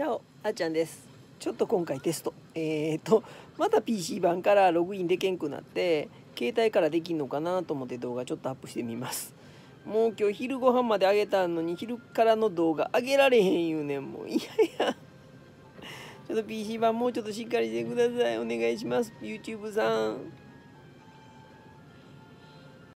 チャオあーちゃんですちょっと今回テストえーと、また PC 版からログインでけんくなって携帯からできんのかなと思って動画ちょっとアップしてみますもう今日昼ご飯まであげたのに昼からの動画あげられへん言うねんもういやいやちょっと PC 版もうちょっとしっかりしてくださいお願いします YouTube さん